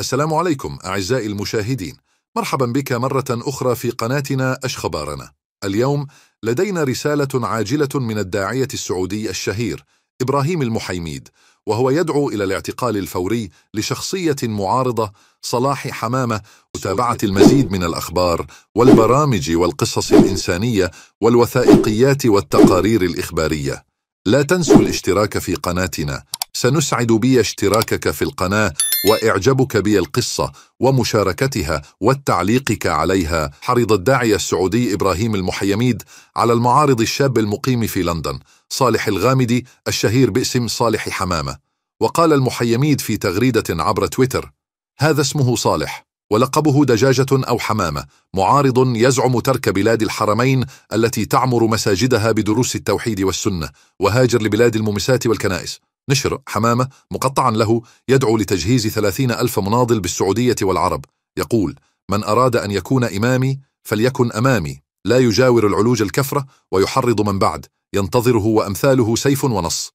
السلام عليكم أعزائي المشاهدين مرحبا بك مرة أخرى في قناتنا أشخبارنا اليوم لدينا رسالة عاجلة من الداعية السعودي الشهير إبراهيم المحيميد وهو يدعو إلى الاعتقال الفوري لشخصية معارضة صلاح حمامة متابعة المزيد من الأخبار والبرامج والقصص الإنسانية والوثائقيات والتقارير الإخبارية لا تنسوا الاشتراك في قناتنا سنسعد بي اشتراكك في القناة وإعجابك بي القصة ومشاركتها والتعليقك عليها حرض الداعية السعودي إبراهيم المحيميد على المعارض الشاب المقيم في لندن صالح الغامدي الشهير باسم صالح حمامة وقال المحيميد في تغريدة عبر تويتر هذا اسمه صالح ولقبه دجاجة أو حمامة معارض يزعم ترك بلاد الحرمين التي تعمر مساجدها بدروس التوحيد والسنة وهاجر لبلاد الممسات والكنائس نشر حمامة مقطعا له يدعو لتجهيز ثلاثين ألف مناضل بالسعودية والعرب يقول من أراد أن يكون إمامي فليكن أمامي لا يجاور العلوج الكفرة ويحرض من بعد ينتظره وأمثاله سيف ونص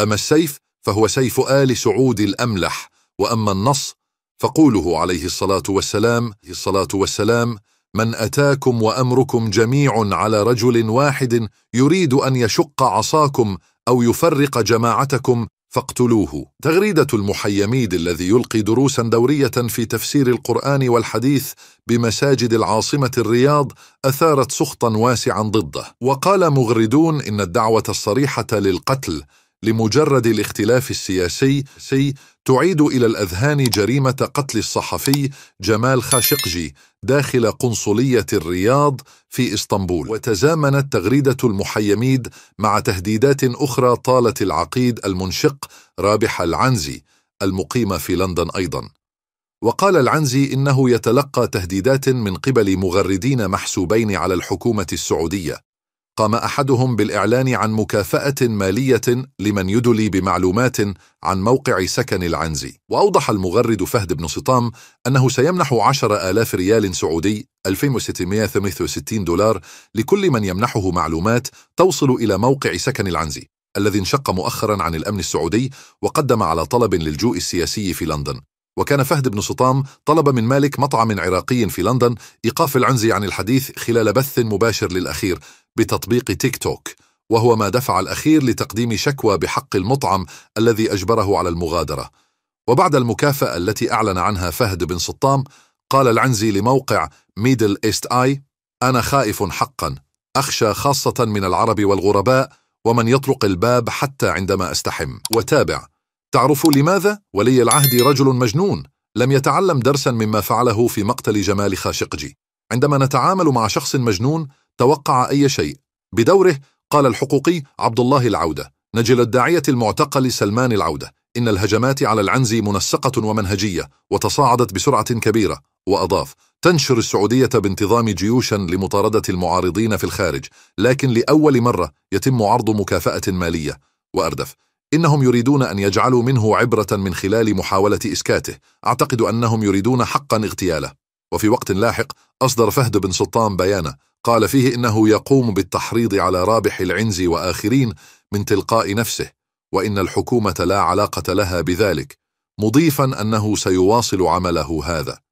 أما السيف فهو سيف آل سعود الأملح وأما النص فقوله عليه الصلاة والسلام الصلاة والسلام من أتاكم وأمركم جميع على رجل واحد يريد أن يشق عصاكم أو يفرق جماعتكم فاقتلوه تغريدة المحيميد الذي يلقي دروسا دورية في تفسير القرآن والحديث بمساجد العاصمة الرياض أثارت سخطا واسعا ضده وقال مغردون إن الدعوة الصريحة للقتل لمجرد الاختلاف السياسي سي تعيد إلى الأذهان جريمة قتل الصحفي جمال خاشقجي داخل قنصلية الرياض في إسطنبول وتزامنت تغريدة المحيميد مع تهديدات أخرى طالت العقيد المنشق رابح العنزي المقيم في لندن أيضاً وقال العنزي انه يتلقى تهديدات من قبل مغردين محسوبين على الحكومه السعوديه قام احدهم بالاعلان عن مكافاه ماليه لمن يدلي بمعلومات عن موقع سكن العنزي واوضح المغرد فهد بن سطام انه سيمنح عشر الاف ريال سعودي 2668 دولار لكل من يمنحه معلومات توصل الى موقع سكن العنزي الذي انشق مؤخرا عن الامن السعودي وقدم على طلب للجوء السياسي في لندن وكان فهد بن سطام طلب من مالك مطعم عراقي في لندن إيقاف العنزي عن الحديث خلال بث مباشر للأخير بتطبيق تيك توك وهو ما دفع الأخير لتقديم شكوى بحق المطعم الذي أجبره على المغادرة وبعد المكافأة التي أعلن عنها فهد بن سطام قال العنزي لموقع ميدل إيست آي أنا خائف حقا أخشى خاصة من العرب والغرباء ومن يطرق الباب حتى عندما أستحم وتابع تعرف لماذا؟ ولي العهد رجل مجنون لم يتعلم درسا مما فعله في مقتل جمال خاشقجي عندما نتعامل مع شخص مجنون توقع أي شيء بدوره قال الحقوقي عبد الله العودة نجل الداعية المعتقل سلمان العودة إن الهجمات على العنزي منسقة ومنهجية وتصاعدت بسرعة كبيرة وأضاف تنشر السعودية بانتظام جيوشا لمطاردة المعارضين في الخارج لكن لأول مرة يتم عرض مكافأة مالية وأردف إنهم يريدون أن يجعلوا منه عبرة من خلال محاولة إسكاته أعتقد أنهم يريدون حقا اغتياله وفي وقت لاحق أصدر فهد بن سلطان بيانه قال فيه إنه يقوم بالتحريض على رابح العنز وآخرين من تلقاء نفسه وإن الحكومة لا علاقة لها بذلك مضيفا أنه سيواصل عمله هذا